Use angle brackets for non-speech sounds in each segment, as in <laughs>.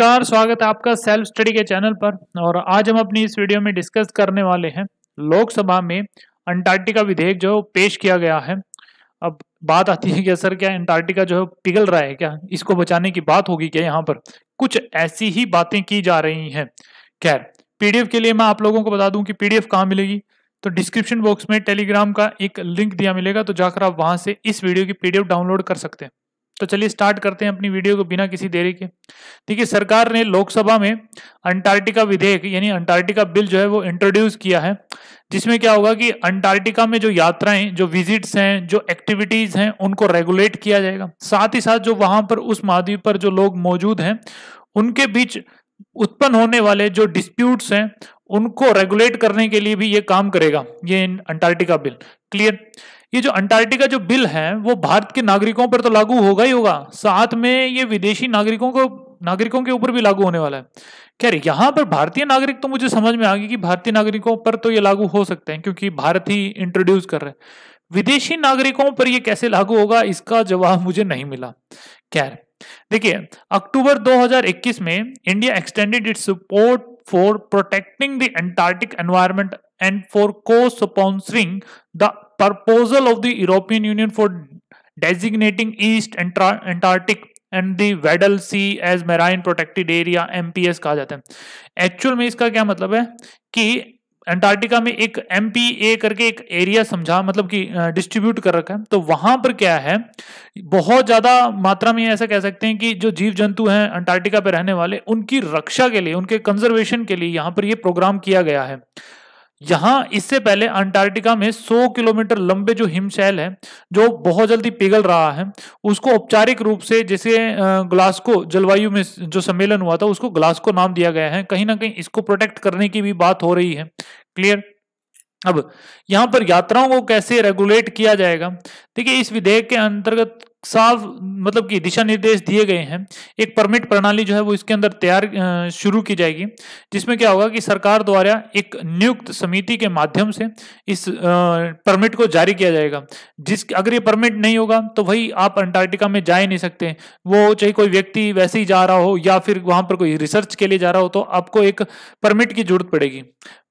नमस्कार स्वागत है आपका सेल्फ स्टडी के चैनल पर और आज हम अपनी इस वीडियो में डिस्कस करने वाले हैं लोकसभा में अंटार्कटिका विधेयक जो पेश किया गया है अब बात आती है कि सर क्या अंटार्कटिका जो है पिघल रहा है क्या इसको बचाने की बात होगी क्या यहाँ पर कुछ ऐसी ही बातें की जा रही हैं खैर पीडीएफ के लिए मैं आप लोगों को बता दूं कि पीडीएफ कहाँ मिलेगी तो डिस्क्रिप्शन बॉक्स में टेलीग्राम का एक लिंक दिया मिलेगा तो जाकर आप वहां से इस वीडियो की पीडीएफ डाउनलोड कर सकते हैं तो चलिए स्टार्ट करते हैं अपनी वीडियो को बिना किसी देरी के देखिए सरकार ने लोकसभा में अंटार्कटिका विधेयक यानी अंटार्कटिका बिल जो है वो इंट्रोड्यूस किया है जिसमें क्या होगा कि अंटार्कटिका में जो यात्राएं जो विजिट्स हैं जो एक्टिविटीज हैं उनको रेगुलेट किया जाएगा साथ ही साथ जो वहां पर उस महाद्वीप पर जो लोग मौजूद हैं उनके बीच उत्पन्न होने वाले जो डिस्प्यूट्स हैं उनको रेगुलेट करने के लिए भी ये काम करेगा ये अंटार्कटिका बिल क्लियर ये जो अंटार्कटिका जो बिल है वो भारत के नागरिकों पर तो लागू होगा ही होगा साथ में ये विदेशी नागरिकों को नागरिकों के ऊपर भी लागू होने वाला है खैर यहाँ पर भारतीय नागरिक तो मुझे समझ में आ गई कि भारतीय नागरिकों पर तो ये लागू हो सकते हैं क्योंकि भारत ही इंट्रोड्यूस कर रहे हैं विदेशी नागरिकों पर यह कैसे लागू होगा इसका जवाब मुझे नहीं मिला खैर देखिए अक्टूबर 2021 में India extended its support for protecting the Antarctic environment and for co-sponsoring the proposal of the European Union for designating East Antarctic and the weddell sea as marine protected area mps कहा jata hai actual mein iska kya matlab hai ki Antarctica में एक M P A करके एक area समझा मतलब कि distribute कर रखा है तो वहां पर क्या है बहुत ज्यादा मात्रा में ऐसा कह सकते हैं कि जो जीव जंतु हैं अंटार्कटिका पे रहने वाले उनकी रक्षा के लिए उनके कंजर्वेशन के लिए यहां पर ये प्रोग्राम किया गया है यहां इससे पहले अंटार्कटिका में 100 किलोमीटर लंबे जो हिमशैल है जो बहुत जल्दी पिघल रहा है उसको औपचारिक रूप से जैसे ग्लास्को जलवायु में जो सम्मेलन हुआ था उसको ग्लास्को नाम दिया गया है कहीं ना कहीं इसको प्रोटेक्ट करने की भी बात हो रही है क्लियर अब यहां पर यात्राओं को कैसे रेगुलेट किया जाएगा देखिए इस विधेयक के अंतर्गत साफ मतलब कि दिशा निर्देश दिए गए हैं एक परमिट प्रणाली जो है वो इसके अंदर तैयार शुरू की जाएगी जिसमें क्या होगा कि सरकार द्वारा एक नियुक्त समिति के माध्यम से इस परमिट को जारी किया जाएगा जिस अगर ये परमिट नहीं होगा तो भाई आप अंटार्कटिका में जा ही नहीं सकते वो चाहे कोई व्यक्ति वैसे ही जा रहा हो या फिर वहां पर कोई रिसर्च के लिए जा रहा हो तो आपको एक परमिट की जरूरत पड़ेगी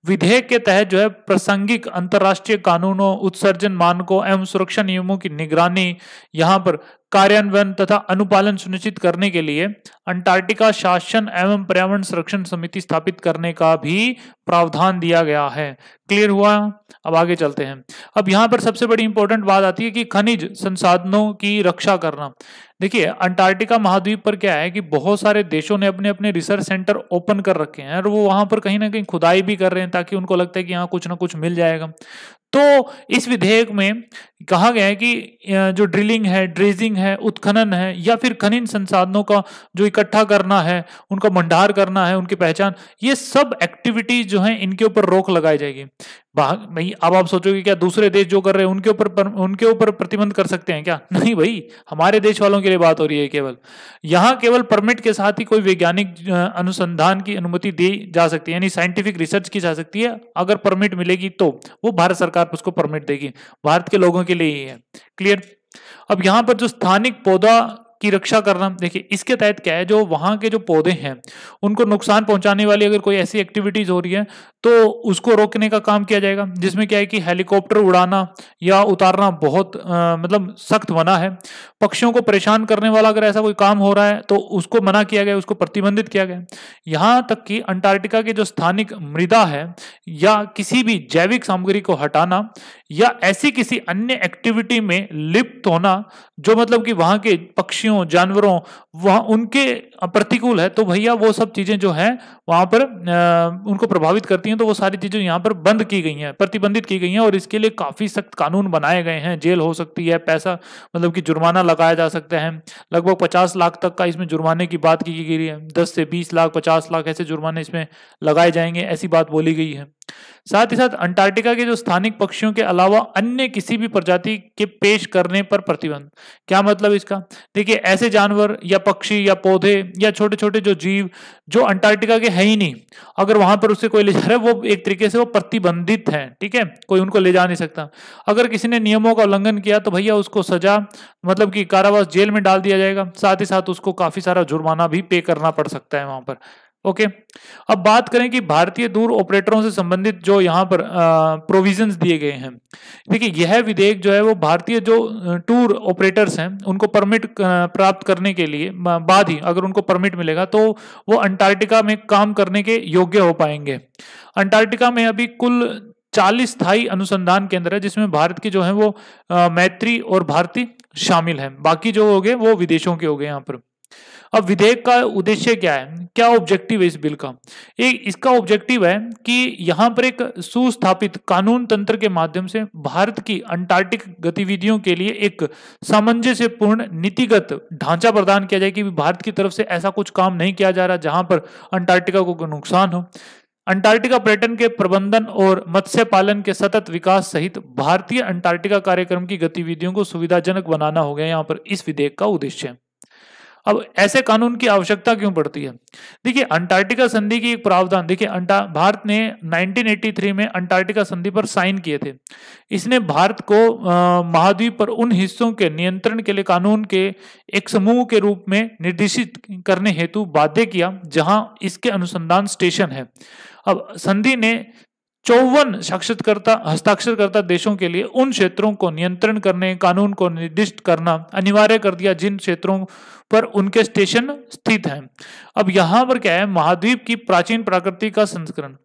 विधेयक के तहत जो है प्रासंगिक अंतर्राष्ट्रीय कानूनों उत्सर्जन मानकों एवं सुरक्षा नियमों की निगरानी यहाँ पर कार्यान्वयन तथा अनुपालन सुनिश्चित करने के लिए अंटार्कटिका शासन एवं पर्यावरण संरक्षण समिति स्थापित करने का भी प्रावधान दिया गया है क्लियर हुआ अब आगे चलते हैं अब यहाँ पर सबसे बड़ी इंपॉर्टेंट बात आती है कि खनिज संसाधनों की रक्षा करना देखिए अंटार्कटिका महाद्वीप पर क्या है कि बहुत सारे देशों ने अपने अपने रिसर्च सेंटर ओपन कर रखे हैं और वो वहां पर कहीं ना कहीं खुदाई भी कर रहे हैं ताकि उनको लगता है कि यहाँ कुछ ना कुछ मिल जाएगा तो इस विधेयक में कहा गया है कि जो ड्रिलिंग है ड्रेजिंग है उत्खनन है या फिर खनिज संसाधनों का जो इकट्ठा करना है उनका भंडार करना है उनकी पहचान ये सब एक्टिविटीज जो है इनके ऊपर रोक लगाई जाएगी भाई अब आप सोचोगे क्या दूसरे देश जो कर रहे हैं उनके ऊपर उनके ऊपर प्रतिबंध कर सकते हैं क्या <laughs> नहीं भाई हमारे देश वालों के लिए बात हो रही है केवल यहाँ केवल परमिट के साथ ही कोई वैज्ञानिक अनुसंधान की अनुमति दी जा सकती है यानी साइंटिफिक रिसर्च की जा सकती है अगर परमिट मिलेगी तो वो भारत सरकार उसको परमिट देगी भारत के लोगों के लिए ही है क्लियर अब यहाँ पर जो स्थानिक पौधा की रक्षा करना देखिए इसके तहत क्या है जो वहाँ के जो पौधे हैं उनको नुकसान पहुंचाने वाली अगर कोई ऐसी एक्टिविटीज हो रही है तो उसको रोकने का काम किया जाएगा जिसमें क्या है कि हेलीकॉप्टर उड़ाना या उतारना बहुत आ, मतलब सख्त मना है पक्षियों को परेशान करने वाला अगर ऐसा कोई काम हो रहा है तो उसको मना किया गया उसको प्रतिबंधित किया गया यहाँ तक कि अंटार्कटिका के जो स्थानिक मृदा है या किसी भी जैविक सामग्री को हटाना या ऐसी किसी अन्य एक्टिविटी में लिप्त होना जो मतलब कि वहाँ के पक्षियों जानवरों वहाँ उनके प्रतिकूल है तो भैया वो सब चीज़ें जो हैं वहाँ पर आ, उनको प्रभावित करती हैं तो वो सारी चीज़ें यहाँ पर बंद की गई हैं प्रतिबंधित की गई हैं और इसके लिए काफ़ी सख्त कानून बनाए गए हैं जेल हो सकती है पैसा मतलब कि जुर्माना लगाया जा सकता है लगभग पचास लाख तक का इसमें जुर्माने की बात की गई है दस से बीस लाख पचास लाख ऐसे जुर्माने इसमें लगाए जाएंगे ऐसी बात बोली गई है साथ ही साथ अंटार्कटिका के जो स्थानिक पक्षियों के अलावा अन्य किसी भी प्रजाति के पेश करने पर प्रतिबंध क्या मतलब इसका देखिए ऐसे जानवर या पक्षी या पौधे या छोटे छोटे जो जीव जो अंटार्कटिका के है ही नहीं अगर वहां पर उसे कोई ले जा रहा है वो एक तरीके से वो प्रतिबंधित है ठीक है कोई उनको ले जा नहीं सकता अगर किसी ने नियमों का उल्लंघन किया तो भैया उसको सजा मतलब कि कारावास जेल में डाल दिया जाएगा साथ ही साथ उसको काफी सारा जुर्माना भी पे करना पड़ सकता है वहां पर ओके अब बात करें कि भारतीय दूर ऑपरेटरों से संबंधित जो यहाँ पर प्रोविजंस दिए गए हैं देखिए यह विधेयक जो है वो भारतीय जो टूर ऑपरेटर्स हैं उनको परमिट प्राप्त करने के लिए बाद ही अगर उनको परमिट मिलेगा तो वो अंटार्कटिका में काम करने के योग्य हो पाएंगे अंटार्कटिका में अभी कुल चालीस स्थायी अनुसंधान केंद्र है जिसमें भारत के जो है वो मैत्री और भारती शामिल है बाकी जो हो गए वो विदेशों के हो गए यहाँ पर अब विधेयक का उद्देश्य क्या है क्या ऑब्जेक्टिव है इस बिल का एक इसका ऑब्जेक्टिव है कि यहाँ पर एक सुस्थापित कानून तंत्र के माध्यम से भारत की अंटार्कटिक गतिविधियों के लिए एक सामंजस्यपूर्ण नीतिगत ढांचा प्रदान किया जाए कि भारत की तरफ से ऐसा कुछ काम नहीं किया जा रहा जहां पर अंटार्कटिका को नुकसान हो अंटार्कटिका पर्यटन के प्रबंधन और मत्स्य पालन के सतत विकास सहित भारतीय अंटार्कटिका कार्यक्रम की गतिविधियों को सुविधाजनक बनाना हो गया यहाँ पर इस विधेयक का उद्देश्य है अब ऐसे कानून की आवश्यकता क्यों पड़ती है देखिए अंटार्कटिका संधि की एक प्रावधान देखिए भारत ने 1983 में अंटार्कटिका संधि पर साइन किए थे इसने भारत को महाद्वीप पर उन हिस्सों के नियंत्रण के लिए कानून के एक समूह के रूप में निर्देशित करने हेतु बाध्य किया जहां इसके अनुसंधान स्टेशन है अब संधि ने चौवन साक्षरकर्ता हस्ताक्षरकर्ता देशों के लिए उन क्षेत्रों को नियंत्रण करने कानून को निर्दिष्ट करना अनिवार्य कर दिया जिन क्षेत्रों पर उनके स्टेशन स्थित हैं अब यहाँ पर क्या है महाद्वीप की प्राचीन प्रकृति का संस्करण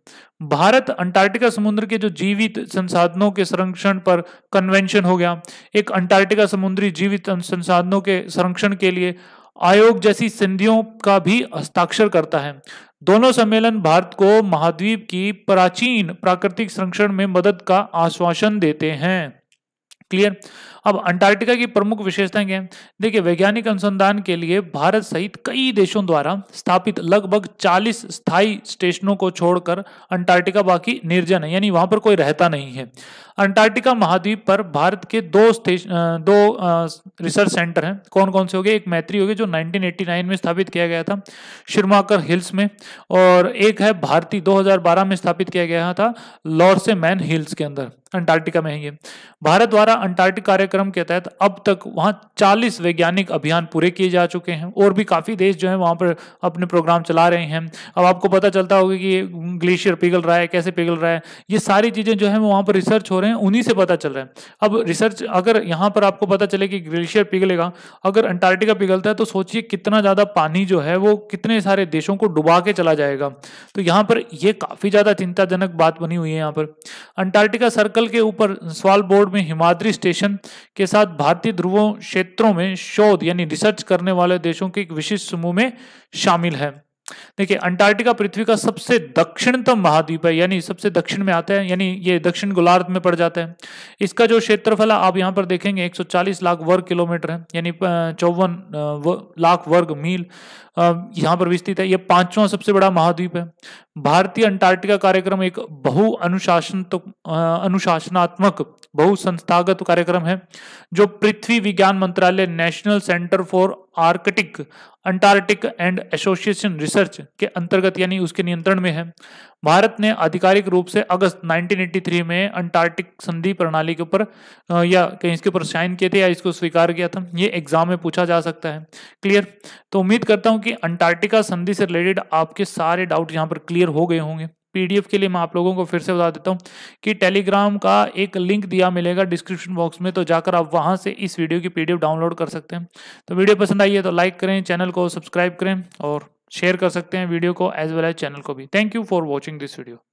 भारत अंटार्कटिका समुद्र के जो जीवित संसाधनों के संरक्षण पर कन्वेंशन हो गया एक अंटार्कटिका समुद्री जीवित संसाधनों के संरक्षण के लिए आयोग जैसी संधियों का भी हस्ताक्षर करता है दोनों सम्मेलन भारत को महाद्वीप की प्राचीन प्राकृतिक संरक्षण में मदद का आश्वासन देते हैं क्लियर अब अंटार्कटिका की प्रमुख विशेषताएं क्या है देखिए वैज्ञानिक अनुसंधान के लिए भारत सहित कई देशों द्वारा स्थापित लगभग 40 स्थायी स्टेशनों को छोड़कर अंटार्कटिका बाकी निर्जन है यानी वहां पर कोई रहता नहीं है अंटार्कटिका महाद्वीप पर भारत के दो स्टेशन दो रिसर्च सेंटर हैं कौन कौन से हो गए एक मैत्री हो गए जो 1989 में स्थापित किया गया था शिरमाकर हिल्स में और एक है भारती 2012 में स्थापित किया गया था लॉर्से मैन हिल्स के अंदर अंटार्कटिका में है ये भारत द्वारा अंटार्कटिक कार्यक्रम के तहत अब तक वहाँ 40 वैज्ञानिक अभियान पूरे किए जा चुके हैं और भी काफ़ी देश जो है वहाँ पर अपने प्रोग्राम चला रहे हैं अब आपको पता चलता होगा कि ग्लेशियर पिघल रहा है कैसे पिघल रहा है ये सारी चीज़ें जो है वहाँ पर रिसर्च हो रहे हैं उन्हीं से पता चल रहा है अब रिसर्च अगर यहाँ पर आपको पता चले कि ग्लेशियर पिघलेगा अगर अंटार्कटिका पिघलता है तो सोचिए कितना ज़्यादा पानी जो है वो कितने सारे देशों को डुबा के चला जाएगा तो यहाँ पर यह काफ़ी ज़्यादा चिंताजनक बात बनी हुई है यहाँ पर अंटार्कटिका सर्कल सर्कल के ऊपर सवाल बोर्ड में हिमाद्री स्टेशन के साथ भारतीय ध्रुवों क्षेत्रों में शोध यानी रिसर्च करने वाले देशों के एक विशिष्ट समूह में शामिल है देखिये अंटार्कटिका पृथ्वी का सबसे दक्षिणतम महाद्वीप है यानी सबसे दक्षिण में आता है यानी ये दक्षिण गोलार्ध में पड़ जाता है इसका जो क्षेत्रफल आप यहाँ पर देखेंगे 140 लाख वर्ग किलोमीटर है यानी चौवन लाख वर्ग मील यहाँ पर विस्तृत है यह पांचवा सबसे बड़ा महाद्वीप है भारतीय अंटार्कटिका कार्यक्रम एक बहु अनुशासन तो, अनुशासनात्मक बहु संस्थागत कार्यक्रम है जो पृथ्वी विज्ञान मंत्रालय national centre for Arctic Antarctic and association research के अंतर्गत यानी उसके नियंत्रण में है भारत ने आधिकारिक रूप से अगस्त 1983 में अंटार्कटिक संधि प्रणाली के ऊपर या कहीं इसके ऊपर साइन किए थे या इसको स्वीकार किया था ये एग्जाम में पूछा जा सकता है क्लियर तो उम्मीद करता हूँ कि कि अंटार्कटिका संधि से रिलेटेड आपके सारे डाउट यहाँ पर क्लियर हो गए होंगे पीडीएफ के लिए मैं आप लोगों को फिर से बता देता हूँ कि टेलीग्राम का एक लिंक दिया मिलेगा डिस्क्रिप्शन बॉक्स में तो जाकर आप वहाँ से इस वीडियो की पीडीएफ डाउनलोड कर सकते हैं तो वीडियो पसंद आई है तो लाइक करें चैनल को सब्सक्राइब करें और शेयर कर सकते हैं वीडियो को एज वेल एज चैनल को भी thank you for watching this video